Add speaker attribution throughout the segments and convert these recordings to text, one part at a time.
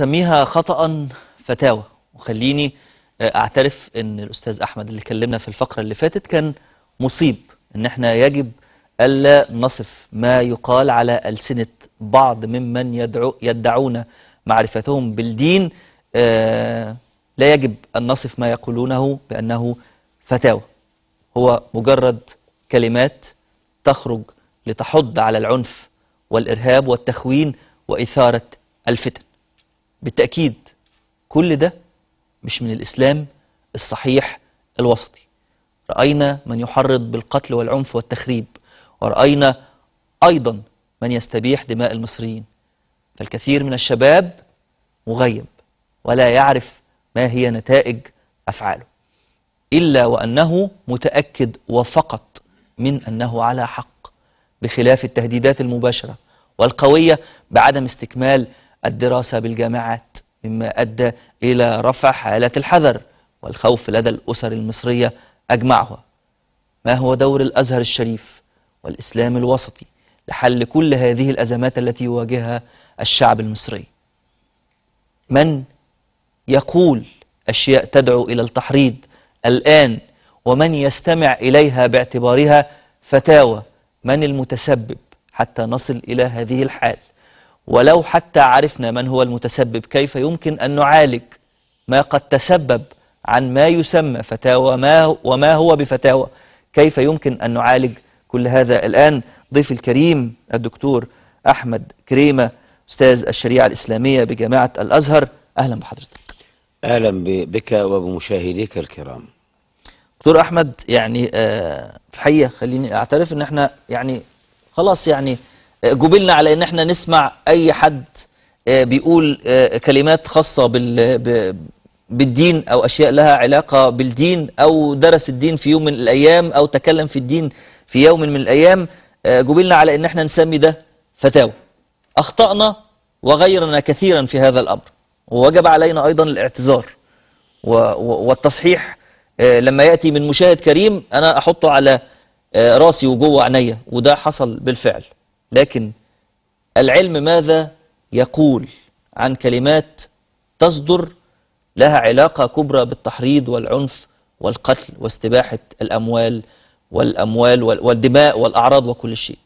Speaker 1: سميها خطأ فتاوى وخليني آه، اعترف ان الاستاذ احمد اللي كلمنا في الفقره اللي فاتت كان مصيب ان احنا يجب الا نصف ما يقال على السنه بعض ممن يدعو يدعون معرفتهم بالدين آه، لا يجب ان نصف ما يقولونه بانه فتاوى هو مجرد كلمات تخرج لتحض على العنف والارهاب والتخوين واثاره الفتن بالتأكيد كل ده مش من الإسلام الصحيح الوسطي رأينا من يحرض بالقتل والعنف والتخريب ورأينا أيضا من يستبيح دماء المصريين فالكثير من الشباب مغيب ولا يعرف ما هي نتائج أفعاله إلا وأنه متأكد وفقط من أنه على حق بخلاف التهديدات المباشرة والقوية بعدم استكمال الدراسة بالجامعات مما أدى إلى رفع حالة الحذر والخوف لدى الأسر المصرية أجمعها ما هو دور الأزهر الشريف والإسلام الوسطي لحل كل هذه الأزمات التي يواجهها الشعب المصري من يقول أشياء تدعو إلى التحريض الآن ومن يستمع إليها باعتبارها فتاوى من المتسبب حتى نصل إلى هذه الحال ولو حتى عرفنا من هو المتسبب كيف يمكن أن نعالج ما قد تسبب عن ما يسمى فتاوى ما وما هو بفتاوى كيف يمكن أن نعالج كل هذا الآن ضيف الكريم الدكتور أحمد كريمة أستاذ الشريعة الإسلامية بجامعة الأزهر أهلا بحضرتك
Speaker 2: أهلا بك وبمشاهديك الكرام
Speaker 1: دكتور أحمد يعني آه، في الحقيقة خليني أعترف أن احنا يعني خلاص يعني جبلنا على ان احنا نسمع اي حد آه، بيقول آه، كلمات خاصه بال بالدين او اشياء لها علاقه بالدين او درس الدين في يوم من الايام او تكلم في الدين في يوم من الايام جبلنا آه، على ان احنا نسمي ده فتاوى اخطانا وغيرنا كثيرا في هذا الامر ووجب علينا ايضا الاعتذار والتصحيح لما ياتي من مشاهد كريم انا احطه على راسي وجوه عينيا وده حصل بالفعل لكن العلم ماذا يقول عن كلمات تصدر لها علاقة كبرى بالتحريض والعنف والقتل واستباحة الأموال والأموال والدماء والأعراض وكل شيء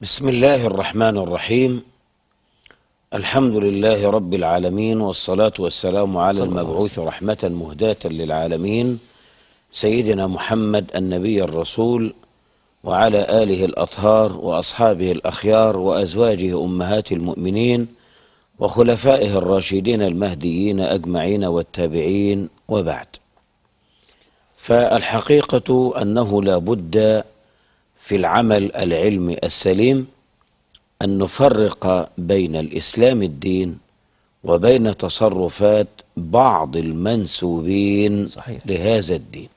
Speaker 2: بسم الله الرحمن الرحيم الحمد لله رب العالمين والصلاة والسلام على المبعوث رحمة مهداة للعالمين سيدنا محمد النبي الرسول وعلى آله الأطهار وأصحابه الأخيار وأزواجه أمهات المؤمنين وخلفائه الراشدين المهديين أجمعين والتابعين وبعد فالحقيقة أنه لا بد في العمل العلمي السليم أن نفرق بين الإسلام الدين وبين تصرفات بعض المنسوبين صحيح. لهذا الدين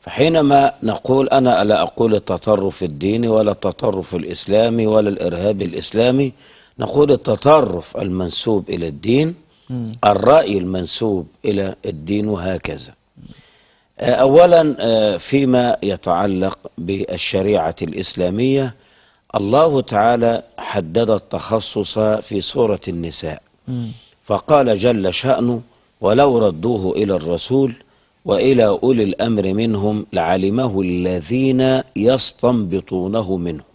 Speaker 2: فحينما نقول أنا لا أقول التطرف الديني ولا التطرف الإسلامي ولا الإرهاب الإسلامي نقول التطرف المنسوب إلى الدين الرأي المنسوب إلى الدين وهكذا آه، أولا آه، فيما يتعلق بالشريعة الإسلامية الله تعالى حدد التخصص في سورة النساء فقال جل شأنه ولو ردوه إلى الرسول وإلى أولي الأمر منهم لعلمه الذين يستنبطونه منهم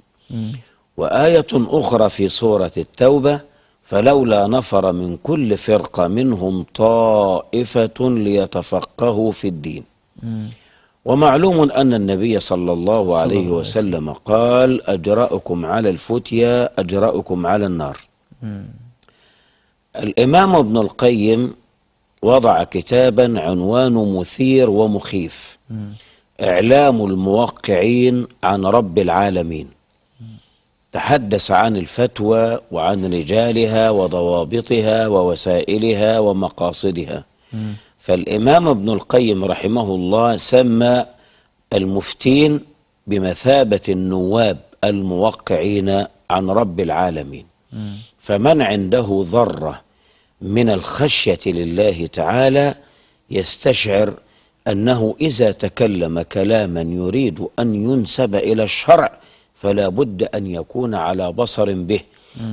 Speaker 2: وآية أخرى في سورة التوبة فلولا نفر من كل فرقة منهم طائفة ليتفقهوا في الدين ومعلوم أن النبي صلى الله عليه وسلم قال أجرأكم على الفتيا أجرأكم على النار الإمام ابن القيم وضع كتابا عنوانه مثير ومخيف إعلام الموقعين عن رب العالمين تحدث عن الفتوى وعن رجالها وضوابطها ووسائلها ومقاصدها فالإمام ابن القيم رحمه الله سمى المفتين بمثابة النواب الموقعين عن رب العالمين فمن عنده ذرة من الخشية لله تعالى يستشعر أنه إذا تكلم كلاما يريد أن ينسب إلى الشرع فلا بد أن يكون على بصر به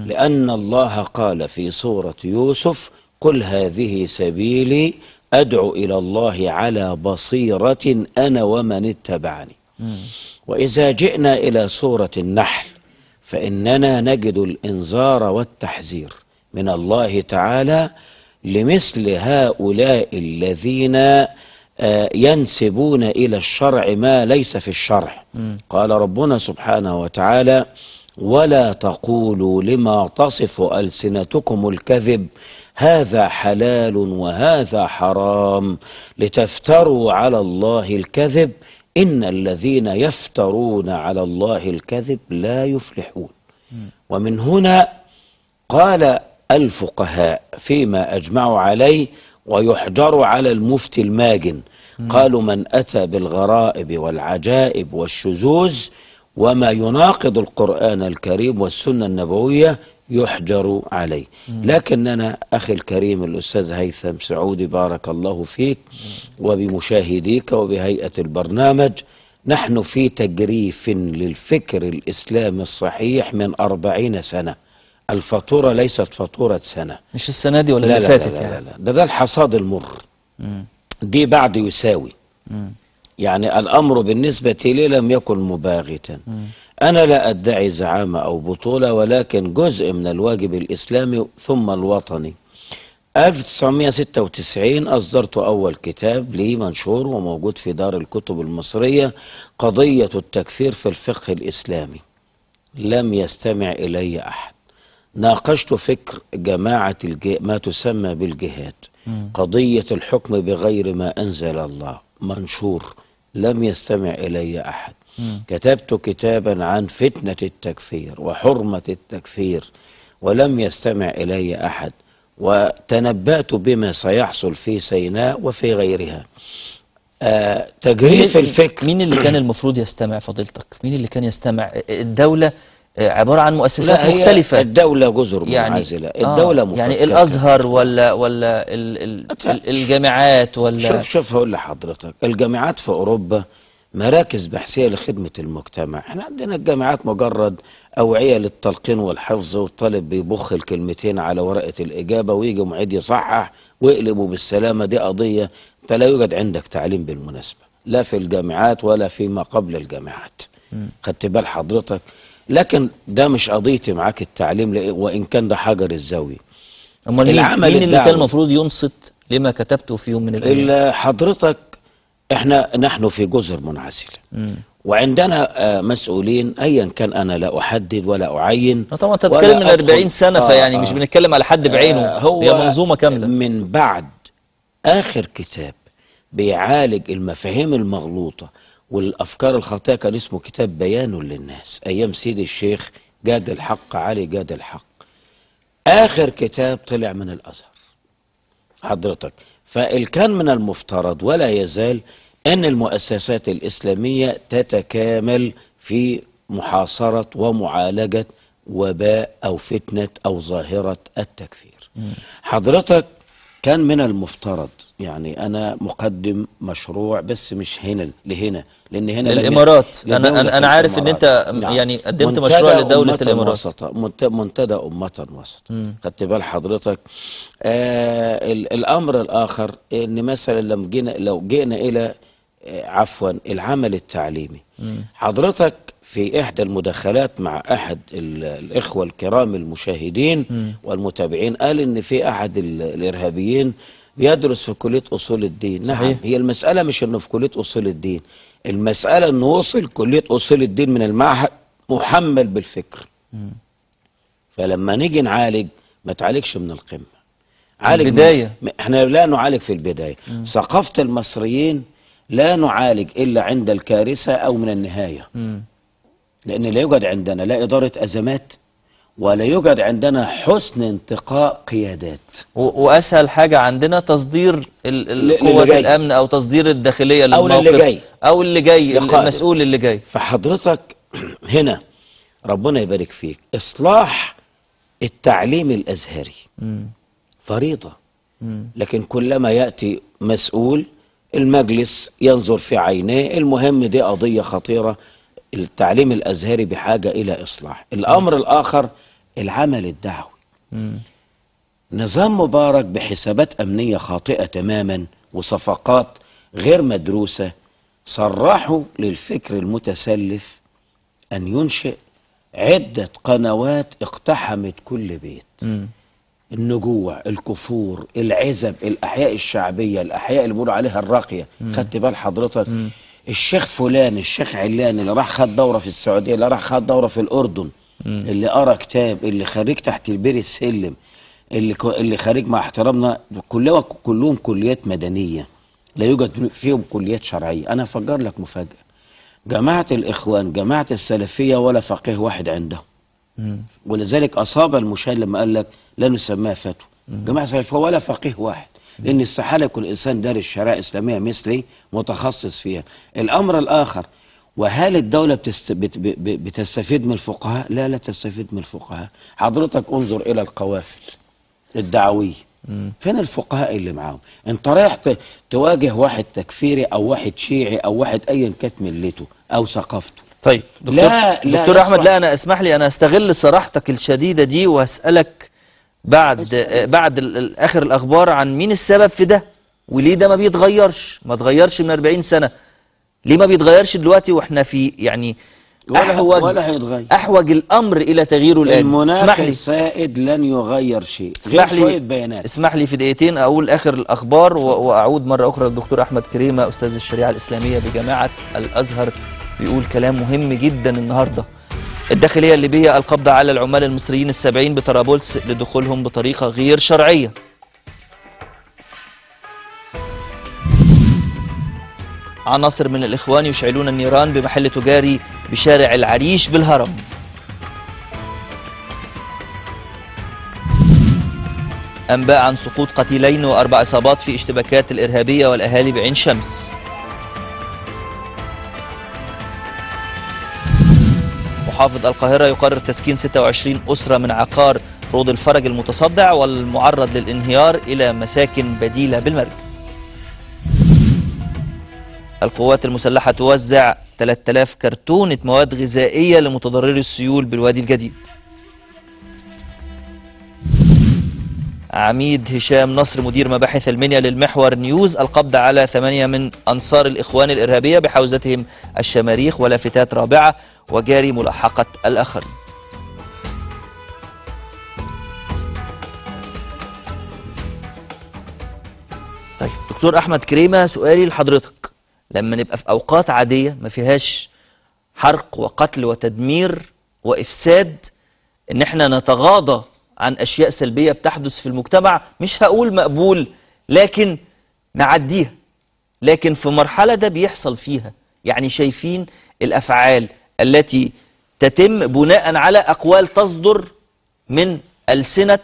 Speaker 2: لأن الله قال في سورة يوسف قل هذه سبيلي أدعو إلى الله على بصيرة أنا ومن اتبعني وإذا جئنا إلى سورة النحل فإننا نجد الإنذار والتحذير من الله تعالى لمثل هؤلاء الذين آه، ينسبون إلى الشرع ما ليس في الشرع م. قال ربنا سبحانه وتعالى ولا تقولوا لما تصف ألسنتكم الكذب هذا حلال وهذا حرام لتفتروا على الله الكذب إن الذين يفترون على الله الكذب لا يفلحون م. ومن هنا قال الفقهاء فيما أجمعوا عليه ويحجر على المفتي الماجن قالوا من أتى بالغرائب والعجائب والشذوذ وما يناقض القرآن الكريم والسنة النبوية يحجر عليه لكننا أخي الكريم الأستاذ هيثم سعودي بارك الله فيك وبمشاهديك وبهيئة البرنامج نحن في تجريف للفكر الإسلامي الصحيح من أربعين سنة الفاتوره ليست فاتوره سنه مش السنه دي ولا اللي فاتت يعني لا لا ده ده الحصاد المر جه دي بعد يساوي يعني الامر بالنسبه لي لم يكن مباغتا انا لا ادعي زعامه او بطوله ولكن جزء من الواجب الاسلامي ثم الوطني 1996 أصدرت أول كتاب لي منشور وموجود في دار الكتب المصرية قضية التكفير في الفقه الإسلامي لم يستمع إلي أحد ناقشت فكر جماعة الج... ما تسمى بالجهاد مم. قضية الحكم بغير ما أنزل الله منشور لم يستمع إلي أحد مم. كتبت كتابا عن فتنة التكفير وحرمة التكفير ولم يستمع إلي أحد وتنبأت بما سيحصل في سيناء وفي غيرها آه تجريف الفكر مين اللي كان المفروض
Speaker 1: يستمع فضيلتك مين اللي كان يستمع الدولة آه، عبارة عن مؤسسات مختلفة
Speaker 2: الدولة جزر يعني منعزلة آه، الدولة آه يعني
Speaker 1: الأزهر ولا ولا الـ الـ الجامعات ولا شوف
Speaker 2: شوف هقول لحضرتك الجامعات في أوروبا مراكز بحثية لخدمة المجتمع احنا عندنا الجامعات مجرد أوعية للتلقين والحفظ والطالب بيبخ الكلمتين على ورقة الإجابة ويجي معيد يصحح ويقلبوا بالسلامة دي قضية انت لا يوجد عندك تعليم بالمناسبة لا في الجامعات ولا فيما قبل الجامعات خدت بال حضرتك لكن ده مش قضيتي معاك التعليم وان كان ده حجر الزاويه امال العمل مين اللي كان المفروض
Speaker 1: ينصت لما كتبته في يوم من الايام
Speaker 2: حضرتك احنا نحن في جزر منعزله وعندنا آه، مسؤولين ايا كان انا لا احدد ولا اعين طبعا انت بتتكلم من 40 سنه آه فيعني مش آه. بنتكلم على حد بعينه آه هو هي منظومه كامله من بعد اخر كتاب بيعالج المفاهيم المغلوطه والأفكار الخاطئة كان اسمه كتاب بيان للناس أيام سيدي الشيخ جاد الحق علي جاد الحق آخر كتاب طلع من الأزهر حضرتك فالكان من المفترض ولا يزال أن المؤسسات الإسلامية تتكامل في محاصرة ومعالجة وباء أو فتنة أو ظاهرة التكفير حضرتك كان من المفترض يعني انا مقدم مشروع بس مش هنا لهنا لان هنا الإمارات انا انا عارف عارف ان انت نعم. يعني قدمت مشروع لدوله الامارات وسطة. منتدى امه وسطا خدت بال حضرتك آه الامر الاخر ان مثلا لما جينا لو جئنا الى آه، عفوا العمل التعليمي مم. حضرتك في إحدى المداخلات مع أحد الإخوة الكرام المشاهدين والمتابعين قال إن في أحد الإرهابيين بيدرس في كلية أصول الدين نعم، صحيح. نعم هي المسألة مش إنه في كلية أصول الدين المسألة إنه وصل كلية أصول الدين من المعهد محمل بالفكر م. فلما نيجي نعالج ما تعالجش من القمة عالج البداية من... احنا لا نعالج في البداية ثقافة المصريين لا نعالج إلا عند الكارثة أو من النهاية م. لأن لا يوجد عندنا لا إدارة أزمات ولا يوجد عندنا حسن انتقاء قيادات وأسهل حاجة عندنا تصدير قوة الأمن
Speaker 1: أو تصدير الداخلية
Speaker 2: للموقف أو اللي جاي أو اللي جاي المسؤول اللي جاي فحضرتك هنا ربنا يبارك فيك إصلاح التعليم الأزهري م. فريضة م. لكن كلما يأتي مسؤول المجلس ينظر في عينيه المهم دي قضية خطيرة التعليم الازهري بحاجه الى اصلاح الامر الاخر العمل الدعوي م. نظام مبارك بحسابات امنيه خاطئه تماما وصفقات غير مدروسه صرحوا للفكر المتسلف ان ينشئ عده قنوات اقتحمت كل بيت م. النجوع الكفور العزب الاحياء الشعبيه الاحياء اللي بيقولوا عليها الراقيه خدت بال حضرتك م. الشيخ فلان الشيخ علان اللي راح خد دوره في السعوديه اللي راح خد دوره في الاردن مم. اللي قرا كتاب اللي خريج تحت البير السلم اللي اللي خريج مع احترامنا كلهم كلهم كليات مدنيه لا يوجد فيهم كليات شرعيه انا هفجر لك مفاجاه جماعه الاخوان جماعه السلفيه ولا فقيه واحد عندهم ولذلك اصاب المشاهد لما قال لك لا نسميها فتوى جماعه السلفيه ولا فقيه واحد لأن استحالة كل انسان دار الشراء إسلامية مثلي متخصص فيها الأمر الآخر وهل الدولة بتست... بت... بتستفيد من الفقهاء؟ لا لا تستفيد من الفقهاء حضرتك انظر إلى القوافل الدعوية فين الفقهاء اللي معاهم انت رايح تواجه واحد تكفيري او واحد شيعي او واحد ايا كانت ملته او ثقافته طيب دكتور لا دكتور لا دكتور احمد لا انا
Speaker 1: اسمح لي انا استغل صراحتك الشديده دي واسالك بعد آه بعد اخر الاخبار عن مين السبب في ده وليه ده ما بيتغيرش ما اتغيرش من 40 سنه ليه ما بيتغيرش دلوقتي واحنا في يعني ولا احوج ولا هيتغير احوج الامر الى تغييره الان اسمح المناخ
Speaker 2: السائد لن يغير شيء اسمح لي بيانات
Speaker 1: اسمح لي في دقيقتين اقول اخر الاخبار واعود مره اخرى للدكتور احمد كريمه استاذ الشريعه الاسلاميه بجامعه الازهر بيقول كلام مهم جدا النهارده الداخلية الليبية القبض على العمال المصريين السبعين بطرابلس لدخولهم بطريقة غير شرعية عناصر من الإخوان يشعلون النيران بمحل تجاري بشارع العريش بالهرم أنباء عن سقوط قتيلين وأربع إصابات في اشتباكات الإرهابية والأهالي بعين شمس محافظ القاهرة يقرر تسكين 26 أسرة من عقار روض الفرج المتصدع والمعرض للانهيار إلى مساكن بديلة بالمرج القوات المسلحة توزع 3000 كرتونة مواد غذائية لمتضرري السيول بالوادي الجديد عميد هشام نصر مدير مباحث المنيا للمحور نيوز القبض على ثمانية من أنصار الإخوان الإرهابية بحوزتهم الشماريخ ولافتات رابعة وجاري ملاحقة الآخرين طيب دكتور أحمد كريمة سؤالي لحضرتك لما نبقى في أوقات عادية ما فيهاش حرق وقتل وتدمير وإفساد إن احنا نتغاضى عن أشياء سلبية بتحدث في المجتمع مش هقول مقبول لكن نعديها لكن في مرحلة ده بيحصل فيها يعني شايفين الأفعال التي تتم بناء على أقوال تصدر من ألسنة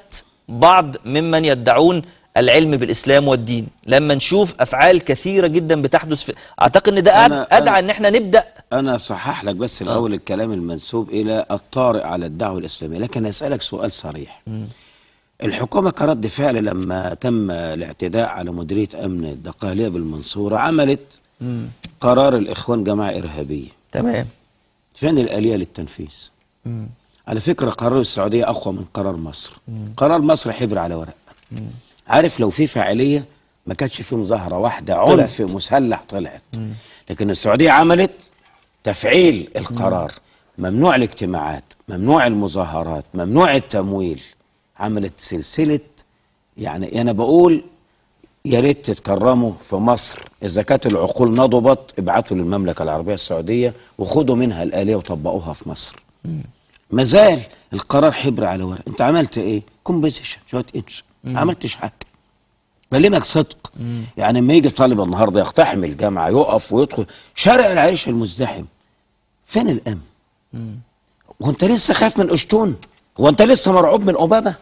Speaker 1: بعض ممن يدعون العلم بالإسلام والدين لما نشوف أفعال كثيرة جدا بتحدث في أعتقد أن ده أنا أدعى أنا أن احنا نبدأ
Speaker 2: أنا صحح لك بس آه. الأول آه. الكلام المنسوب إلى الطارئ على الدعوة الإسلامية لكن أسألك سؤال صريح م. الحكومة كرد فعل لما تم الاعتداء على مديرية أمن الدقهلية بالمنصورة عملت م. قرار الإخوان جماعة إرهابية تمام فين الآلية للتنفيذ مم. على فكرة قرار السعودية أقوى من قرار مصر مم. قرار مصر حبر على ورق مم. عارف لو في فاعلية ما كانش في مظاهرة واحدة عنف طلعت. مسلح طلعت مم. لكن السعودية عملت تفعيل القرار مم. ممنوع الاجتماعات ممنوع المظاهرات ممنوع التمويل عملت سلسلة يعني أنا بقول يا ريت تتكرموا في مصر اذا كانت العقول نضبت ابعتوا للمملكه العربيه السعوديه وخدوا منها الاليه وطبقوها في مصر. ما زال القرار حبر على ورق، انت عملت ايه؟ كومبوزيشن شويه انش ما عملتش حاجه. بكلمك صدق مم. يعني لما يجي طالب النهارده يقتحم الجامعه يقف ويدخل شارع العيش المزدحم فين الامن؟ وانت لسه خايف من قشتون؟ وانت لسه مرعوب من اوباما؟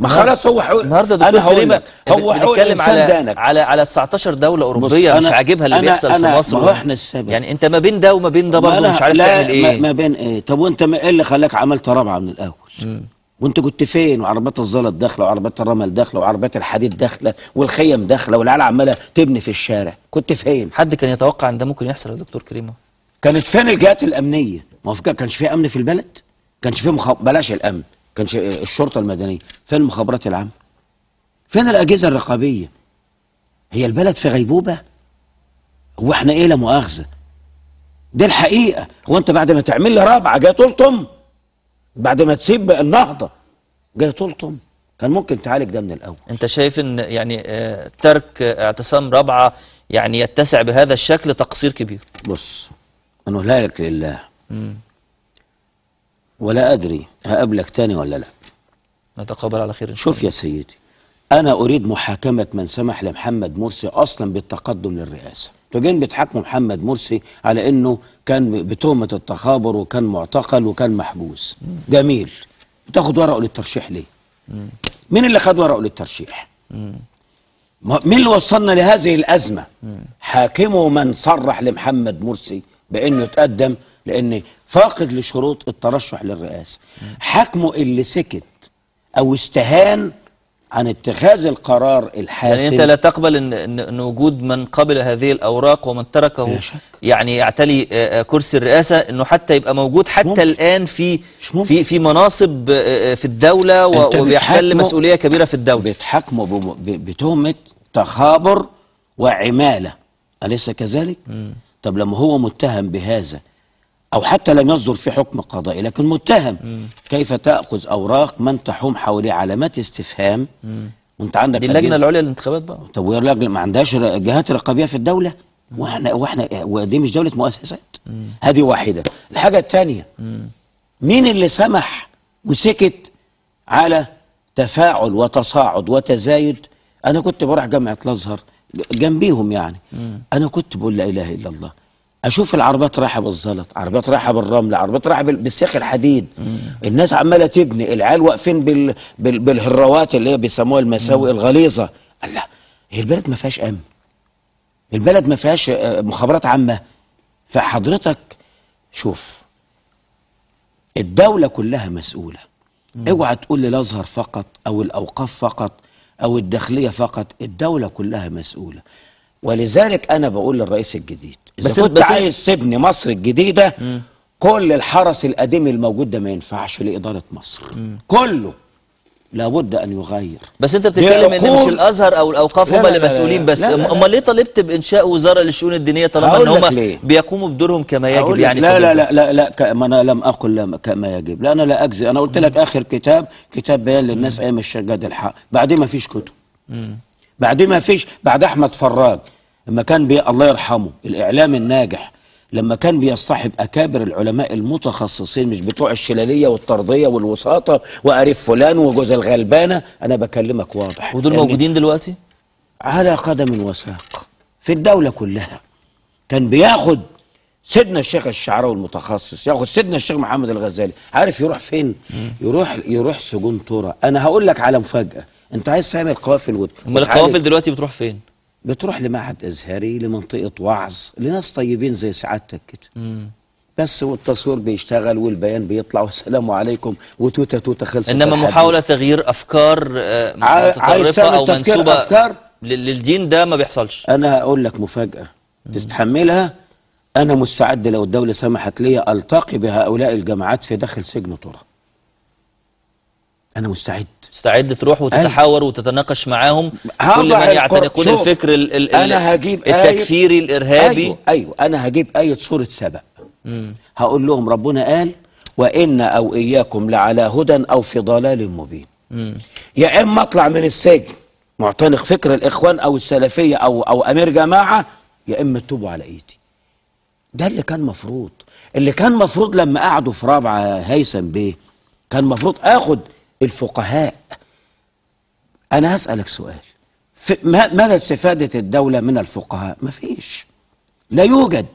Speaker 1: ما خلاص هو حو...
Speaker 2: النهارده دكتور كريم هو بيتكلم على دانك.
Speaker 1: على على 19 دوله اوروبيه مش عاجبها اللي أنا بيحصل أنا في مصر ما احنا السبب يعني انت ما بين ده وما بين ده برضه مش عارف تعمل ايه ما
Speaker 2: بين ايه طب وانت ايه اللي خلاك عملت رابعه من الاول م. وانت كنت فين وعربات الزلط داخله وعربات الرمل داخله وعربات الحديد داخله والخيم داخله والعيال عماله تبني في الشارع كنت فين حد كان
Speaker 1: يتوقع ان ده ممكن يحصل يا دكتور كريمه
Speaker 2: كانت فين الجهات الامنيه ما هو كانش في امن في البلد كانش في مخ... بلاش الامن كان الشرطة المدنية فين المخابرات العامة فين الأجهزة الرقابية هي البلد في غيبوبة هو احنا ايه لا مؤاخذة دي الحقيقة هو انت بعد ما تعمل لي رابعة جاي تلطم بعد ما تسيب النهضة جاي تلطم كان ممكن تعالج ده من الأول
Speaker 1: انت شايف ان يعني آه، ترك اعتصام رابعة يعني يتسع بهذا
Speaker 2: الشكل تقصير كبير بص أنا لك لله مم. ولا أدري هقابلك تاني ولا لا
Speaker 1: نتقابل على خير
Speaker 2: إن شوف يا سيدي أنا أريد محاكمة من سمح لمحمد مرسي أصلا بالتقدم للرئاسة تجين بتحاكموا محمد مرسي على أنه كان بتهمة التخابر وكان معتقل وكان محجوز جميل بتاخد ورقه للترشيح ليه مين اللي خد ورقه للترشيح مين اللي وصلنا لهذه الأزمة حاكمه من صرح لمحمد مرسي بأنه تقدم لأن فاقد لشروط الترشح للرئاسة حكمه اللي سكت أو استهان عن اتخاذ القرار الحاسم يعني أنت لا
Speaker 1: تقبل إن, إن وجود من قبل هذه الأوراق ومن تركه يعني يعتلي آه، آه، كرسي الرئاسة أنه حتى يبقى موجود حتى ممكن. الآن في في في مناصب آه، في الدولة وبيحتل مسؤولية
Speaker 2: كبيرة في الدولة بيتحاكموا بتهمة تخابر وعمالة أليس كذلك؟ م. طب لما هو متهم بهذا أو حتى لم يصدر في حكم قضائي لكن متهم مم. كيف تأخذ أوراق من تحوم حواليه علامات استفهام مم. وانت عندك دي اللجنة العليا للانتخابات بقى طب وهي اللجنة ما عندهاش جهات رقابية في الدولة واحنا واحنا ودي مش دولة مؤسسات هذه واحدة الحاجة الثانية مين اللي سمح وسكت على تفاعل وتصاعد وتزايد أنا كنت بروح جامعة الأزهر جنبيهم يعني أنا كنت بقول لا إله إلا الله اشوف العربيات رايحه بالزلط عربيات رايحه بالرمل عربيات رايحه بالسيخ الحديد مم. الناس عماله تبني العيال واقفين بال... بال... بالهروات اللي هي بيسموها المساوئ الغليظه الله هي البلد ما فيهاش امن البلد ما فيهاش آه، مخابرات عامه فحضرتك شوف الدوله كلها مسؤوله مم. اوعى تقول لي الازهر فقط او الاوقاف فقط او الداخليه فقط الدوله كلها مسؤوله ولذلك انا بقول للرئيس الجديد بس كنت بس عايز تبني مصر الجديده مم. كل الحرس القديم الموجود ده ما ينفعش لاداره مصر مم. كله لابد ان يغير بس انت بتتكلم ان مش الازهر او الاوقاف هم اللي مسؤولين بس امال ليه طالبت بانشاء وزاره للشؤون الدينيه
Speaker 1: طالما ان هم
Speaker 2: بيقوموا بدورهم كما يجب يعني لا لا, لا لا لا ما انا لم اقل كما يجب لا انا لا اجزي انا قلت لك اخر كتاب كتاب بيان للناس ايام الشجاد الحق بعدين ما فيش كتب بعدين ما فيش بعد احمد فراج لما كان بي الله يرحمه الإعلام الناجح لما كان بيصطحب أكابر العلماء المتخصصين مش بتوع الشلالية والطردية والوساطة وقريب فلان وجوز الغلبانة أنا بكلمك واضح ودول يعني موجودين دلوقتي؟ على قدم وساق في الدولة كلها كان بياخد سيدنا الشيخ الشعراوي المتخصص ياخد سيدنا الشيخ محمد الغزالي عارف يروح فين يروح يروح سجون تورا انا هقول لك على مفاجاه انت عايز تعمل قوافل امال القوافل
Speaker 1: دلوقتي بتروح فين
Speaker 2: بتروح لمعهد ازهري لمنطقه وعظ لناس طيبين زي سعادتك كده بس والتصوير بيشتغل والبيان بيطلع والسلام عليكم وتوته توته خلصت انما محاوله
Speaker 1: تغيير افكار آه، متطرفه او منسوبه أفكار للدين ده ما بيحصلش
Speaker 2: انا هقول لك مفاجاه تستحملها انا مستعد لو الدوله سمحت لي التقي بهؤلاء الجماعات في داخل سجن طرق انا مستعد
Speaker 1: مستعد تروح وتتحاور وتتناقش
Speaker 2: معاهم كل من يعتنقون الفكر ال ال أنا هجيب آية. التكفيري آية الارهابي ايوه ايوه انا هجيب ايه سوره سبأ هقول لهم ربنا قال وان او اياكم لعلى هدى او في ضلال مبين يا اما اطلع من السجن معتنق فكر الاخوان او السلفيه او او امير جماعه يا اما تتوبوا على ايدي ده اللي كان مفروض اللي كان مفروض لما قعدوا في رابعه هيثم بيه كان مفروض اخد الفقهاء أنا هسألك سؤال ماذا استفادة الدولة من الفقهاء؟ ما فيش لا يوجد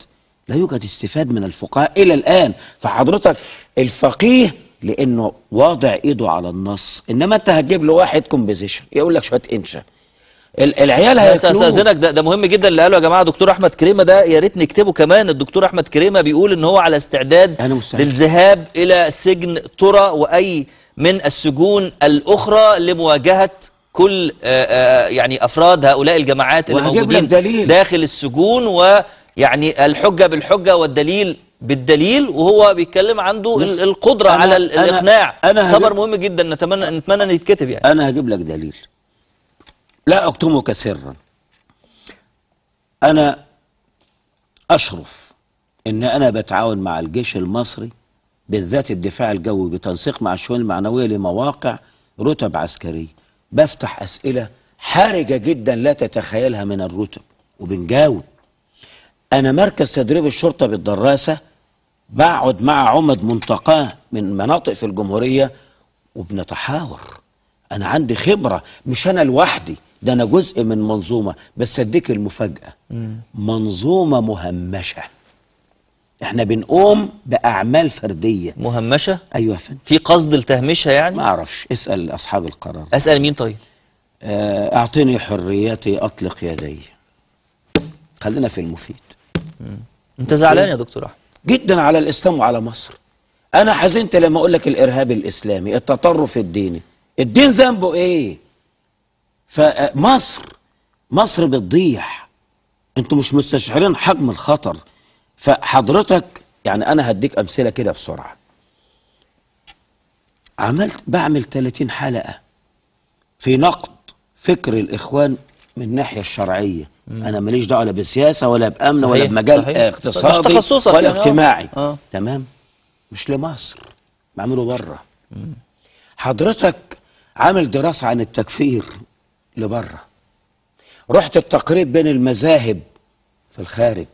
Speaker 2: لا يوجد استفاد من الفقهاء إلى الآن فحضرتك الفقيه لأنه واضع إيده على النص إنما أنت هتجيب له واحد كومبوزيشن يقول لك شوية إنشا العيال هيستاذنك
Speaker 1: ده, ده مهم جدا اللي قاله يا جماعه دكتور احمد كريمه ده يا ريت نكتبه كمان الدكتور احمد كريمه بيقول ان هو على استعداد أنا للذهاب الى سجن ترى واي من السجون الأخرى لمواجهة كل آه، آه، يعني أفراد هؤلاء الجماعات الموجودين داخل السجون ويعني الحجة بالحجة والدليل بالدليل وهو بيتكلم عنده القدرة أنا على الإقناع أنا, أنا خبر مهم جدا نتمنى نتمنى أن يتكتب يعني
Speaker 2: أنا هجيب لك دليل لا أكتمك سرا أنا أشرف إن أنا بتعاون مع الجيش المصري بالذات الدفاع الجوي بتنسيق مع الشؤون المعنوية لمواقع رتب عسكرية بفتح أسئلة حرجة جدا لا تتخيلها من الرتب وبنجاوب أنا مركز تدريب الشرطة بالدراسة بقعد مع عمد منتقاه من مناطق في الجمهورية وبنتحاور أنا عندي خبرة مش أنا لوحدي ده أنا جزء من منظومة بس أديك المفاجأة منظومة مهمشة احنا بنقوم باعمال فرديه مهمشه ايوه يا فندم في قصد لتهميشها يعني ما اعرفش اسال اصحاب القرار اسال مين طيب آه اعطني حريتي اطلق يدي خلينا في المفيد مم. انت زعلان يا دكتور احمد جدا على الاسلام وعلى مصر انا حزنت لما اقول لك الارهاب الاسلامي التطرف الديني الدين ذنبه ايه فمصر آه، مصر بتضيع انتوا مش مستشعرين حجم الخطر فحضرتك يعني انا هديك امثله كده بسرعه عملت بعمل 30 حلقه في نقد فكر الاخوان من الناحيه الشرعيه مم. انا ماليش دعوه لا بسياسه ولا بامن صحيح. ولا بمجال صحيح. اقتصادي ولا يعني، آه. اجتماعي آه. تمام مش لمصر بعمله بره حضرتك عامل دراسه عن التكفير لبره رحت التقريب بين المذاهب في الخارج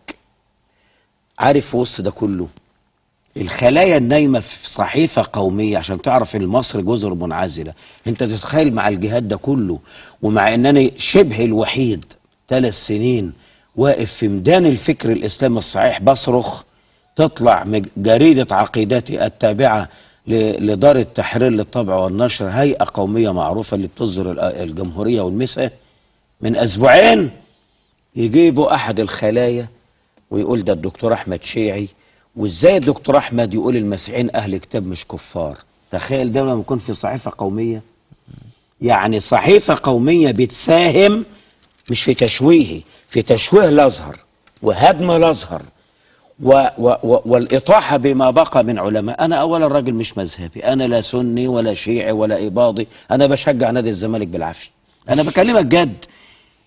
Speaker 2: عارف وسط ده كله الخلايا النايمة في صحيفة قومية عشان تعرف ان مصر جزر منعزلة انت تتخيل مع الجهاد ده كله ومع انني شبه الوحيد ثلاث سنين واقف في ميدان الفكر الاسلامي الصحيح بصرخ تطلع جريدة عقيدتي التابعة لدار التحرير للطبع والنشر هيئة قومية معروفة اللي بتصدر الجمهورية والمسأة من أسبوعين يجيبوا أحد الخلايا ويقول ده الدكتور احمد شيعي وازاي الدكتور احمد يقول المسيحيين اهل كتاب مش كفار تخيل ده لما يكون في صحيفه قوميه يعني صحيفه قوميه بتساهم مش في تشويهي في تشويه الازهر وهدم الازهر و و و والاطاحه بما بقى من علماء انا اولا راجل مش مذهبي انا لا سني ولا شيعي ولا اباضي انا بشجع نادي الزمالك بالعافيه انا بكلمك جد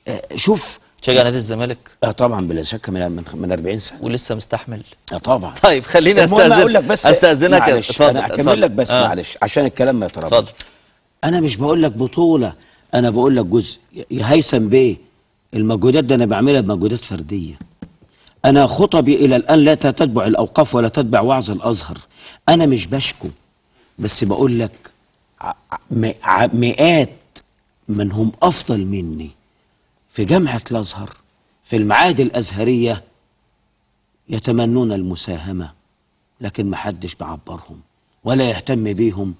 Speaker 2: آه، شوف تشجع نادي الزمالك؟ اه طبعا بلا شك من من, 40 سنه ولسه مستحمل اه طبعا طيب خلينا استاذن اقول لك بس استاذنك معلش انا اكمل لك بس آه. معلش عشان الكلام ما يتربطش اتفضل انا مش بقول لك بطوله انا بقول لك جزء يا هيثم بيه المجهودات ده انا بعملها بمجهودات فرديه انا خطبي الى الان لا تتبع الاوقاف ولا تتبع وعظ الازهر انا مش بشكو بس بقول لك مئات من هم افضل مني في جامعة الأزهر في المعاهد الأزهرية يتمنون المساهمة لكن محدش بيعبرهم ولا يهتم بيهم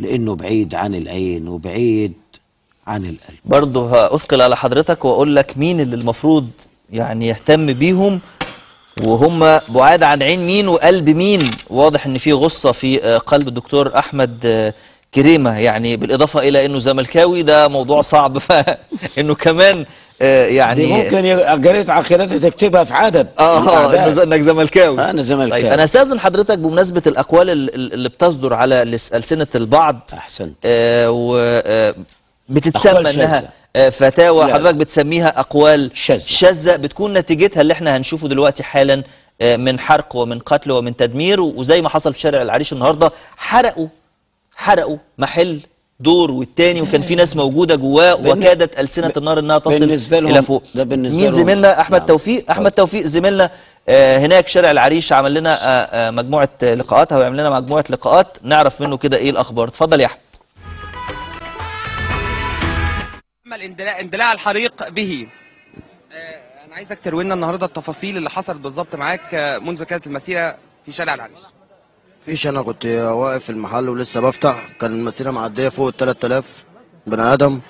Speaker 2: لأنه بعيد عن العين وبعيد عن القلب
Speaker 1: برضه هأثقل على حضرتك وأقول لك مين اللي المفروض يعني يهتم بيهم وهم بعاد عن عين مين وقلب مين واضح ان في غصه في آه، قلب الدكتور احمد آه، كريمه يعني بالاضافه الى انه زملكاوي ده موضوع صعب فانه كمان آه، يعني ممكن
Speaker 2: قريت عقيدتي تكتبها في عدد اه, آه،
Speaker 1: انك زملكاوي انا زملكاوي طيب انا استاذن حضرتك بمناسبه الاقوال اللي بتصدر على السنه البعض احسنت آه و آه، بتتسمى انها فتاوى لا. حضرتك بتسميها اقوال شاذه شاذه بتكون نتيجتها اللي احنا هنشوفه دلوقتي حالا من حرق ومن قتل ومن تدمير وزي ما حصل في شارع العريش النهارده حرقوا حرقوا محل دور والتاني وكان في ناس موجوده جواه وكادت السنه النار انها تصل الى فوق
Speaker 2: ده بالنسبه مين زميلنا
Speaker 1: احمد نعم. توفيق احمد توفيق زميلنا آه هناك شارع العريش عمل لنا آه آه مجموعه لقاءات هيعمل لنا مجموعه لقاءات نعرف منه كده ايه الاخبار اتفضل يا احمد
Speaker 3: اندلاع اندلاع الحريق به آه، انا عايزك تروينا النهارده التفاصيل اللي حصلت بالظبط معاك آه، منذ كانت المسيره في شارع العريش
Speaker 4: فيش انا كنت واقف في المحل ولسه بفتح كان المسيره معديه فوق ال 3000 بني ادم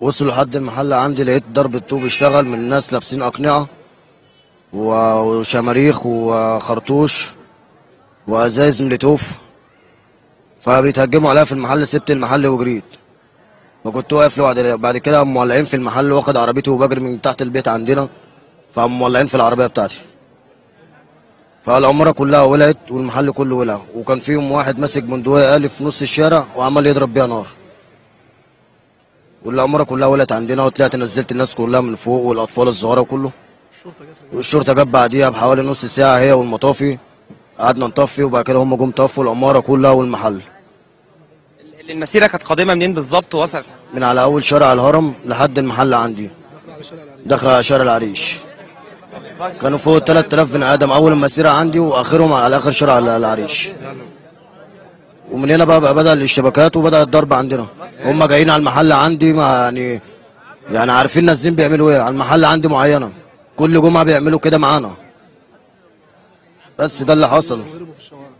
Speaker 4: وصلوا لحد المحل عندي لقيت ضرب الطوب اشتغل من الناس لابسين اقنعه وشماريخ وخرطوش وازايز مليتوف فبيتهجموا عليا في المحل سبت المحل وجريت وكنت واقف لوحدي بعد كده مولعين في المحل واخد عربيتي وبجري من تحت البيت عندنا فمولعين في العربيه بتاعتي فالعماره كلها ولعت والمحل كله ولع وكان فيهم واحد ماسك بندقيه قال في نص الشارع وعمال يضرب بيها نار والعماره كلها ولعت عندنا وطلعت نزلت الناس كلها من فوق والاطفال الصغيره وكله والشرطه جت بعديها بحوالي نص ساعه هي والمطافي قعدنا نطفي وبعد كده هم جم طفوا العماره كلها والمحل
Speaker 3: المسيره كانت قادمه منين بالظبط وصلت
Speaker 4: من على اول شارع الهرم لحد المحل عندي داخله على شارع العريش كانوا فوق ال 3000 بني ادم اول المسيره عندي واخرهم على اخر شارع العريش ومن هنا بقى بدا الاشتباكات وبدا الضرب عندنا هم جايين على المحل عندي ما يعني يعني عارفين نازلين بيعملوا ايه على المحل عندي معينه كل جمعه بيعملوا كده معانا بس ده اللي حصل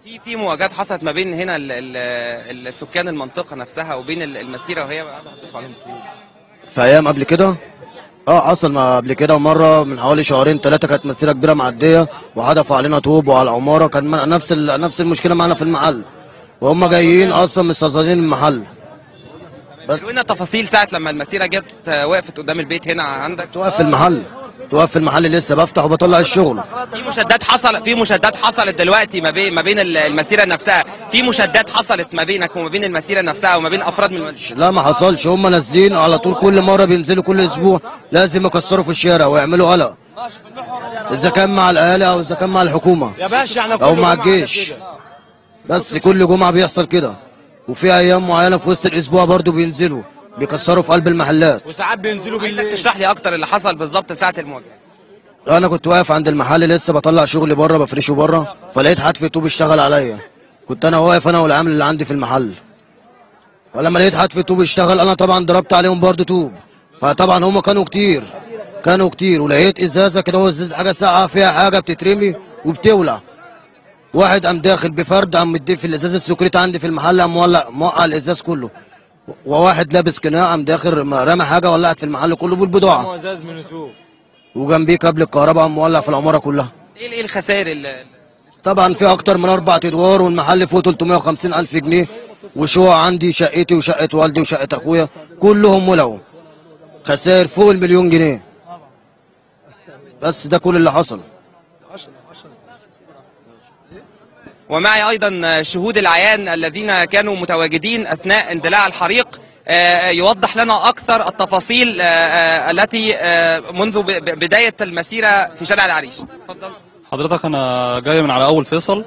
Speaker 3: في في مواجهات حصلت ما بين هنا السكان المنطقه نفسها وبين المسيره وهي بقى عليهم
Speaker 4: في ايام قبل كده اه حصل قبل كده مره من حوالي شهرين ثلاثه كانت مسيره كبيره معديه وحدفوا علينا طوب وعلى العماره كان نفس نفس المشكله معانا في المحل وهم جايين اصلا مستظهرين المحل
Speaker 3: بس قول تفاصيل ساعه لما المسيره جت آه، وقفت قدام البيت هنا عندك توقف في المحل
Speaker 4: توقف في المحل لسه بفتح وبطلع الشغل
Speaker 3: في مشادات حصل في مشادات حصلت دلوقتي ما بين ما بين المسيره نفسها في مشادات حصلت ما بينك وما بين المسيره نفسها وما بين افراد من المسيرة.
Speaker 4: لا ما حصلش هم نازلين على طول كل مره بينزلوا كل اسبوع لازم يكسروا في الشارع ويعملوا قلق اذا كان مع الاهالي او اذا كان مع الحكومه يا
Speaker 3: باشا احنا او مع الجيش
Speaker 4: بس كل جمعه بيحصل كده وفي ايام معينه في وسط الاسبوع برضو بينزلوا بيكسروا في قلب المحلات
Speaker 3: وساعات بينزلوا بالليل تشرح لي اكتر اللي حصل بالظبط ساعه المواجهه
Speaker 4: انا كنت واقف عند المحل لسه بطلع شغلي بره بفرشه بره فلقيت حد في طوب اشتغل عليا كنت انا واقف انا والعامل اللي عندي في المحل فلما لقيت حد في طوب اشتغل انا طبعا ضربت عليهم برضه طوب فطبعا هم كانوا كتير كانوا كتير ولقيت ازازه كده هو ازازه حاجه ساقعه فيها حاجه بتترمي وبتولع واحد قام داخل بفرد قام مديه في الازاز السكريت عندي في المحل قام مولع موقع الازاز كله وواحد لابس قناع داخل رامي حاجه ولعت في المحل كله بالبضاعه
Speaker 3: ازاز من توب
Speaker 4: وجنبيه كابل الكهرباء مولع في العماره كلها
Speaker 3: ايه, إيه الخسائر اللي
Speaker 4: طبعا في اكتر من اربع ادوار والمحل فوق 350 الف جنيه وشقق عندي شقتي وشقه والدي وشقه اخويا كلهم ملو خسائر فوق المليون جنيه بس ده كل اللي حصل
Speaker 3: ومعي أيضا شهود العيان الذين كانوا متواجدين أثناء اندلاع الحريق آه، آه، يوضح لنا أكثر التفاصيل آه، التي منذ بداية المسيرة في شارع العريش
Speaker 5: حضرتك أنا جاي من على أول فيصل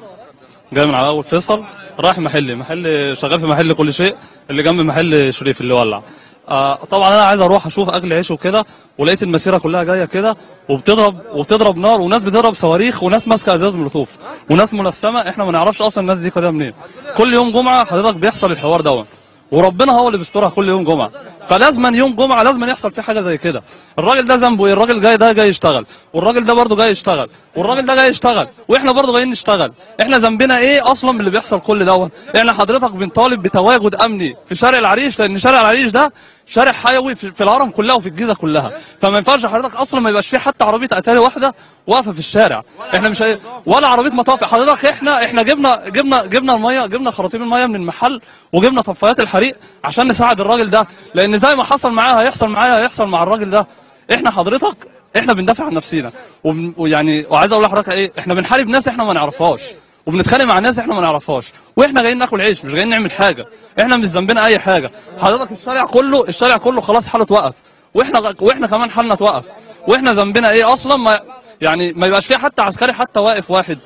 Speaker 5: جاي من على أول فيصل رايح محلي محل شغال في محل كل شيء اللي جنب محل شريف اللي ولع آه طبعا انا عايز اروح اشوف اكل عيش وكده ولقيت المسيره كلها جايه كده وبتضرب وبتضرب نار وناس بتضرب صواريخ وناس ماسكه ازاز ملطوف وناس منسمه احنا ما نعرفش اصلا الناس دي كده منين كل يوم جمعه حضرتك بيحصل الحوار دوت وربنا هو اللي بيسترها كل يوم جمعه فلازما يوم جمعه لازما يحصل فيه حاجه زي كده الراجل ده ذنبه ايه الراجل جاي ده جاي يشتغل والراجل ده برده جاي يشتغل والراجل ده جاي يشتغل واحنا برده جايين نشتغل احنا ذنبنا ايه اصلا اللي بيحصل كل دوت احنا حضرتك بنطالب بتواجد امني في شارع العريش لان شارع العريش ده شارع حيوي في الهرم كلها وفي الجيزه كلها فما ينفعش حضرتك اصلا ما يبقاش فيه حتى عربيه اتاري واحده واقفه في الشارع احنا مش ولا عربيه مطافي حضرتك احنا احنا جبنا جبنا جبنا الميه جبنا خراطيم الميه من المحل وجبنا طفايات الحريق عشان نساعد الراجل ده لان زي ما حصل معايا هيحصل معايا هيحصل مع الراجل ده احنا حضرتك احنا بندافع عن نفسينا ويعني وعايز اقول لحضرتك ايه احنا بنحارب ناس احنا ما نعرفهاش وبنتخانق مع ناس احنا ما نعرفهاش واحنا جايين ناكل عيش مش جايين نعمل حاجه احنا مش ذنبنا اي حاجه حضرتك الشارع كله الشارع كله خلاص حاله اتوقف واحنا واحنا كمان حالنا اتوقف واحنا ذنبنا ايه اصلا ما يعني ما يبقاش فيه حتى عسكري حتى واقف واحد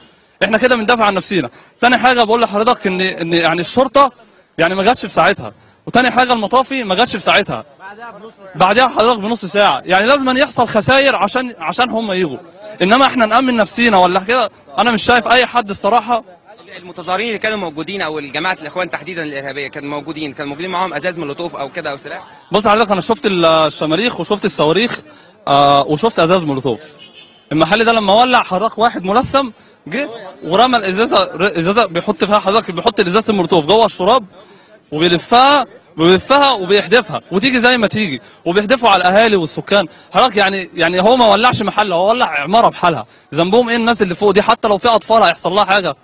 Speaker 5: احنا كده بندافع عن نفسينا تاني حاجه بقول لحضرتك ان ان يعني الشرطه يعني ما جاتش في ساعتها وتاني حاجه المطافي ما جاتش في ساعتها بعدها بنص ساعه حضرتك بنص ساعه يعني لازم أن يحصل خسائر عشان عشان هم يجوا انما احنا نامن نفسينا ولا كده انا مش شايف اي حد الصراحه
Speaker 3: المتظاهرين اللي كانوا موجودين او الجماعه الاخوان تحديدا الارهابيه كانوا موجودين كانوا موجودين معاهم ازاز مولوتوف او كده او سلاح
Speaker 5: بص حضرتك انا شفت الشماريخ وشفت الصواريخ آه وشفت ازاز مولوتوف المحل ده لما ولع حضرتك واحد ملثم جه ورمى الازازه ازازه بيحط فيها حضرتك بيحط الازاز المرطوف جوه الشراب وبيلفها وبيلفها وبيحدفها وتيجي زي ما تيجي وبيحدفوا على الاهالي والسكان حضرتك يعني يعني هو ما ولعش محله هو ولع عماره بحالها ذنبهم ايه الناس اللي فوق دي حتى لو في اطفال هيحصل لها حاجه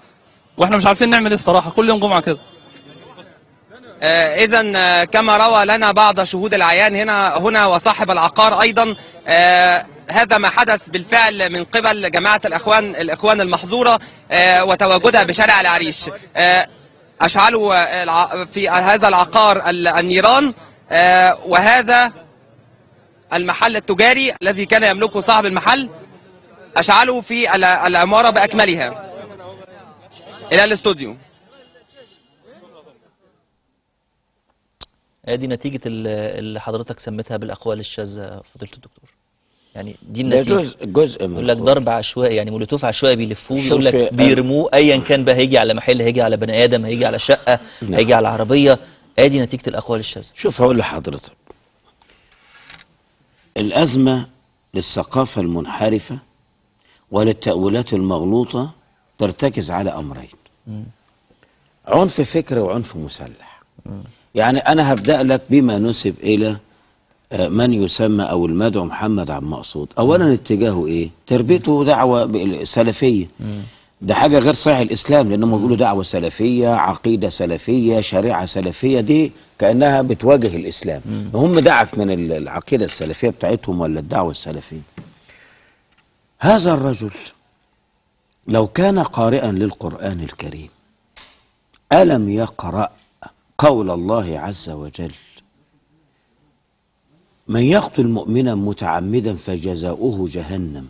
Speaker 5: واحنا مش عارفين نعمل ايه الصراحه كل يوم جمعه كده
Speaker 3: آه، اذا آه، كما روى لنا بعض شهود العيان هنا هنا وصاحب العقار ايضا آه، هذا ما حدث بالفعل من قبل جماعه الاخوان الاخوان المحظوره وتواجدها بشارع العريش أشعلوا في هذا العقار النيران آه، وهذا المحل التجاري الذي كان يملكه صاحب المحل أشعله في العمارة بأكملها إلى الاستوديو
Speaker 1: ادي نتيجه اللي حضرتك سميتها بالاقوال الشاذه فضيله الدكتور يعني دي النتيجه جزء جزء من يقول لك ضرب عشوائي يعني مولوتوف عشوائي بيلفوه يقول لك بيرموه ايا كان بقى هيجي على محل هيجي على بني ادم هيجي على شقه
Speaker 2: نعم. هيجي على عربيه ادي نتيجه الاقوال الشاذه شوف هقول لحضرتك الازمه للثقافه المنحرفه وللتاويلات المغلوطه ترتكز على امرين م. عنف فكري وعنف مسلح م. يعني انا هبدا لك بما نسب الى من يسمى أو المدعو محمد عبد المقصود أولا اتجاهه إيه تربيته دعوة سلفية ده حاجة غير صحيح الإسلام لأنهم بيقولوا دعوة سلفية عقيدة سلفية شريعة سلفية دي كأنها بتواجه الإسلام هم دعك من العقيدة السلفية بتاعتهم ولا الدعوة السلفية هذا الرجل لو كان قارئا للقرآن الكريم ألم يقرأ قول الله عز وجل من يقتل مؤمنا متعمدا فجزاؤه جهنم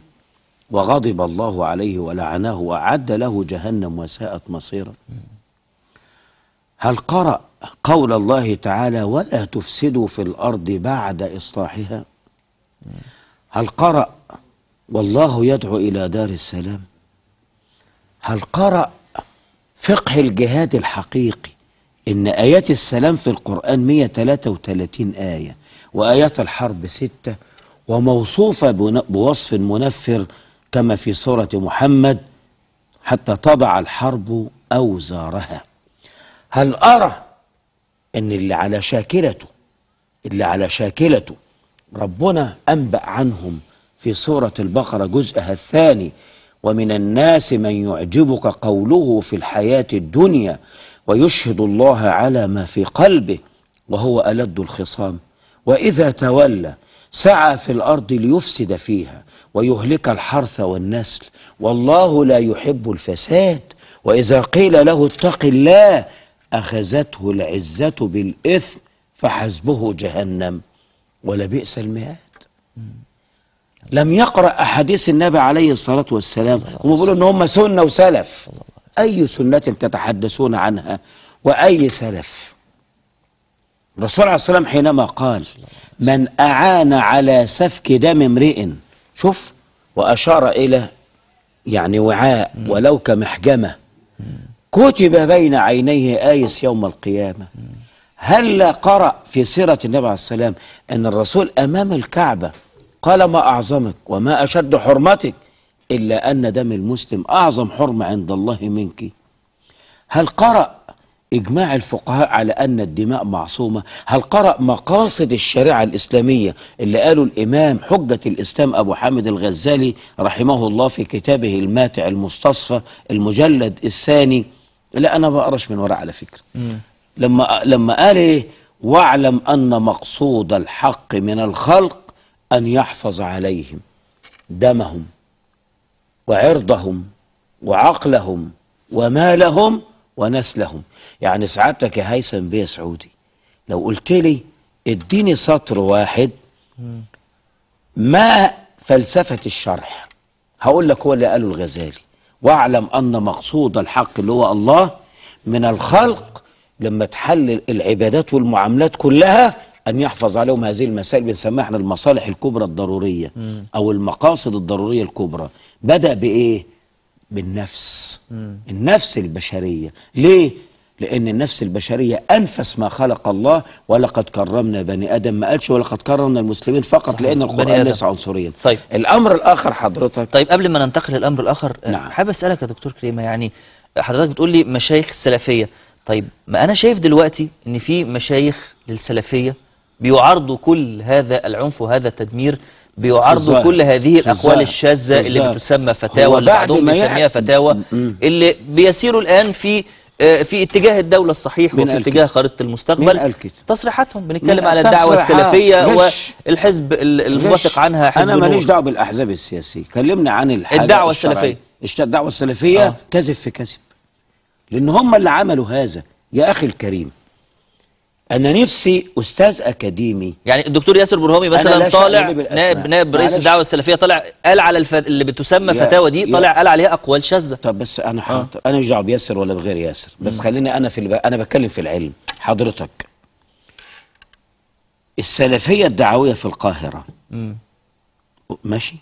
Speaker 2: وغضب الله عليه ولعنه وأعد له جهنم وساءت مصيرا هل قرأ قول الله تعالى ولا تفسدوا في الأرض بعد إصلاحها هل قرأ والله يدعو إلى دار السلام هل قرأ فقه الجهاد الحقيقي إن آيات السلام في القرآن 133 آية وآيات الحرب ستة وموصوفة بوصف منفر كما في سورة محمد حتى تضع الحرب أوزارها هل أرى أن اللي على شاكلته اللي على شاكلته ربنا أنبأ عنهم في سورة البقرة جزءها الثاني ومن الناس من يعجبك قوله في الحياة الدنيا ويشهد الله على ما في قلبه وهو ألد الخصام وإذا تولى سعى في الأرض ليفسد فيها ويهلك الحرث والنسل والله لا يحب الفساد وإذا قيل له اتق الله أخذته العزة بالإثم فحسبه جهنم ولبئس المهاد لم يقرأ أحاديث النبي عليه الصلاة والسلام هم بيقولوا إن هم سنة وسلف أي سنة تتحدثون عنها وأي سلف الرسول عليه السلام حينما قال من أعان على سفك دم امرئ شوف وأشار إلى يعني وعاء ولو كمحجمة كتب بين عينيه آيس يوم القيامة هل لا قرأ في سيرة النبي عليه السلام أن الرسول أمام الكعبة قال ما أعظمك وما أشد حرمتك إلا أن دم المسلم أعظم حرمة عند الله منك هل قرأ إجماع الفقهاء على أن الدماء معصومة هل قرأ مقاصد الشريعة الإسلامية اللي قالوا الإمام حجة الإسلام أبو حامد الغزالي رحمه الله في كتابه الماتع المستصفى المجلد الثاني لا أنا بقرش من وراء على فكرة لما لما قال إيه واعلم أن مقصود الحق من الخلق أن يحفظ عليهم دمهم وعرضهم وعقلهم ومالهم ونسلهم يعني سعادتك يا هيثم بيه سعودي لو قلت لي اديني سطر واحد ما فلسفة الشرح هقول لك هو اللي قاله الغزالي واعلم أن مقصود الحق اللي هو الله من الخلق لما تحلل العبادات والمعاملات كلها أن يحفظ عليهم هذه المسائل بنسميها احنا المصالح الكبرى الضرورية أو المقاصد الضرورية الكبرى بدأ بإيه؟ بالنفس مم. النفس البشرية ليه؟ لأن النفس البشرية أنفس ما خلق الله ولقد كرمنا بني آدم ما قالش ولقد كرمنا المسلمين فقط صحيح. لأن القرآن ليس
Speaker 1: عنصريا طيب. الأمر الآخر حضرتك طيب قبل ما ننتقل للأمر الآخر آه، نعم. حابب أسألك يا دكتور كريمة يعني حضرتك بتقول لي مشايخ السلفية طيب ما أنا شايف دلوقتي إن في مشايخ للسلفية بيعارضوا كل هذا العنف وهذا التدمير بيعارضوا كل هذه الأقوال الشاذة اللي بتسمى فتاوى اللي بعضهم بيسميها فتاوى اللي بيسيروا الآن في آه، في اتجاه الدولة الصحيح
Speaker 2: وفي اتجاه خارطة المستقبل
Speaker 1: تصريحاتهم بنتكلم على الدعوة السلفية
Speaker 2: والحزب الموافق عنها حزب أنا ماليش دعوة بالأحزاب السياسية كلمنا عن الدعوة السلفية الدعوة السلفية آه. كذب في كذب لأن هم اللي عملوا هذا يا أخي الكريم انا نفسي استاذ اكاديمي يعني الدكتور ياسر برهامي مثلا طالع نائب نائب رئيس الدعوه
Speaker 1: السلفيه طالع قال على الف... اللي بتسمى فتاوى دي طالع قال عليها
Speaker 2: اقوال شاذه طب بس انا حاضر آه. انا مش دعوه بياسر ولا بغير ياسر بس خليني انا في الب... انا بتكلم في العلم حضرتك السلفيه الدعويه في القاهره مم. ماشي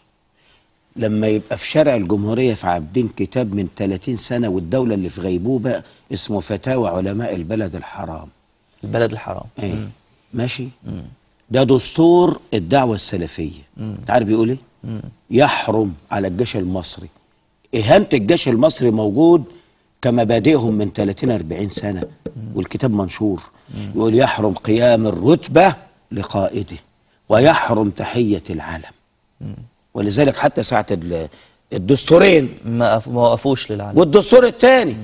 Speaker 2: لما يبقى في شارع الجمهورية في عابدين كتاب من 30 سنة والدولة اللي في غيبوبة اسمه فتاوى علماء البلد الحرام البلد الحرام ايه ماشي ده دستور الدعوة السلفية انت عارف بيقول ايه يحرم على الجيش المصري إهانة الجيش المصري موجود كمبادئهم من 30 40 سنة والكتاب منشور يقول يحرم قيام الرتبة لقائده ويحرم تحية العالم ولذلك حتى ساعة الدستورين ما
Speaker 1: وقفوش
Speaker 2: للعالم والدستور الثاني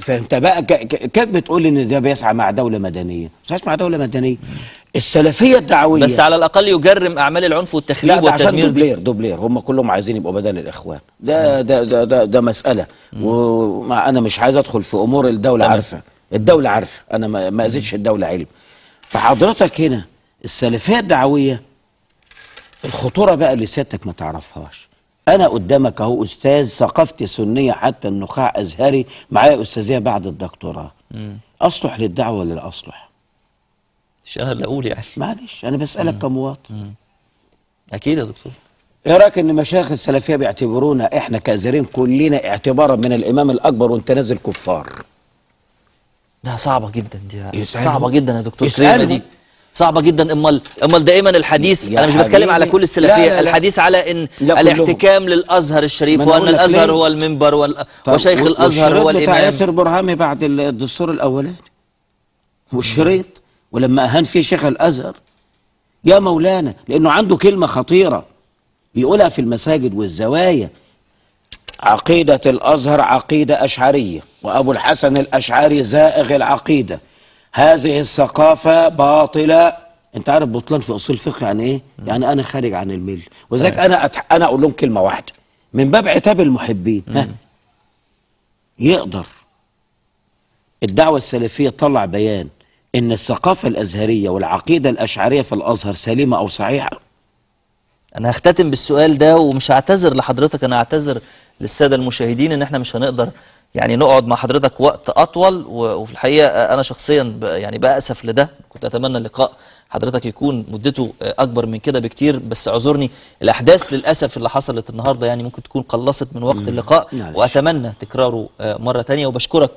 Speaker 2: فانت بقى كيف بتقول ان ده بيسعى مع دوله مدنيه؟ ما بيسعاش مع دوله مدنيه السلفيه الدعويه بس
Speaker 1: على الاقل يجرم اعمال العنف والتخريب والتدمير عشان دوبلير
Speaker 2: دوبلير هم كلهم عايزين يبقوا بدل الاخوان ده ده ده ده, ده مساله وانا مش عايز ادخل في امور الدوله عارفه الدوله عارفه انا ما, ما اذيتش الدوله علم فحضرتك هنا السلفيه الدعويه الخطوره بقى اللي سيادتك ما تعرفهاش أنا قدامك أهو أستاذ ثقافتي سنية حتى النخاع أزهري معايا أستاذية بعد الدكتوراه أصلح للدعوة ولا لا أصلح؟
Speaker 1: مش أنا اللي أقول يعني معلش
Speaker 2: أنا بسألك كمواطن أكيد يا دكتور ايه رايك ان مشايخ السلفيه بيعتبرونا احنا كازرين كلنا اعتبارا من الامام الاكبر وانت نازل كفار ده صعبه
Speaker 1: جدا دي صعبه جدا يا دكتور اسالهم صعبه جدا امال امال دائما الحديث انا مش بتكلم على كل السلفيه لا لا لا الحديث على ان الاحتكام للازهر الشريف وان الازهر هو المنبر وال... وشيخ الازهر هو الامام بتاع ياسر
Speaker 2: برهامي بعد الدستور الاولاني والشريط ولما اهان فيه شيخ الازهر يا مولانا لانه عنده كلمه خطيره بيقولها في المساجد والزوايا عقيدة الأزهر عقيدة أشعرية وأبو الحسن الأشعري زائغ العقيدة هذه الثقافة باطلة انت عارف بطلان في اصول الفقه يعني ايه يعني انا خارج عن الميل وذلك إيه. انا أتح... انا اقول لهم كلمة واحدة من باب عتاب المحبين ها يقدر الدعوة السلفية تطلع بيان ان الثقافة الازهرية والعقيدة الاشعرية في الازهر سليمة او صحيحة
Speaker 1: انا هختتم بالسؤال ده ومش هعتذر لحضرتك انا هعتذر للسادة المشاهدين ان احنا مش هنقدر يعني نقعد مع حضرتك وقت اطول وفي الحقيقه انا شخصيا يعني باسف لده كنت اتمنى اللقاء حضرتك يكون مدته اكبر من كده بكتير بس اعذرني الاحداث للاسف اللي حصلت النهارده يعني ممكن تكون قلصت من وقت اللقاء واتمنى تكراره آه، مره تانية وبشكرك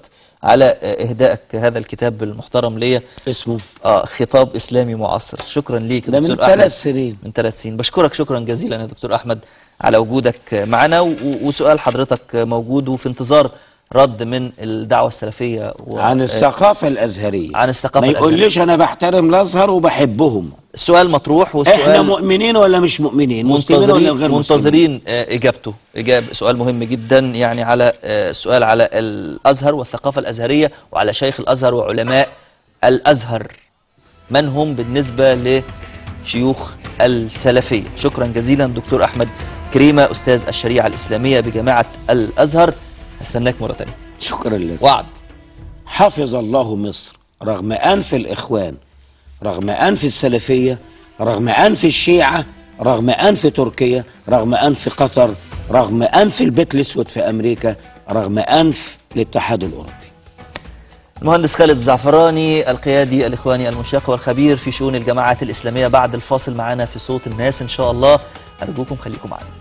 Speaker 1: على آه، اهدائك هذا الكتاب المحترم ليا اسمه اه خطاب اسلامي معاصر شكرا ليك دكتور احمد من ثلاث سنين من ثلاث سنين بشكرك شكرا جزيلا يا دكتور احمد على وجودك معنا وسؤال حضرتك موجود وفي انتظار رد من الدعوة السلفية و... عن الثقافة الأزهرية عن الثقافة ما يقوليش أنا
Speaker 2: بحترم الأزهر وبحبهم السؤال مطروح والسؤال احنا مؤمنين ولا مش مؤمنين منتظرين ولا غير منتظرين مسلمين.
Speaker 1: آه، إجابته إجاب سؤال مهم جدا يعني على آه، السؤال على الأزهر والثقافة الأزهرية وعلى شيخ الأزهر وعلماء الأزهر من هم بالنسبة لشيوخ السلفية شكرا جزيلا دكتور أحمد كريمة أستاذ الشريعة الإسلامية بجامعة
Speaker 2: الأزهر استناك مره ثانيه شكرا لك وعد حفظ الله مصر رغم انف الاخوان رغم انف السلفيه رغم انف الشيعه رغم انف تركيا رغم انف قطر رغم انف البيت الاسود في امريكا رغم انف الاتحاد الاوروبي المهندس خالد الزعفراني
Speaker 1: القيادي الإخواني المشاق والخبير في شؤون الجماعات الإسلامية بعد الفاصل معنا في صوت الناس إن شاء الله أرجوكم خليكم معنا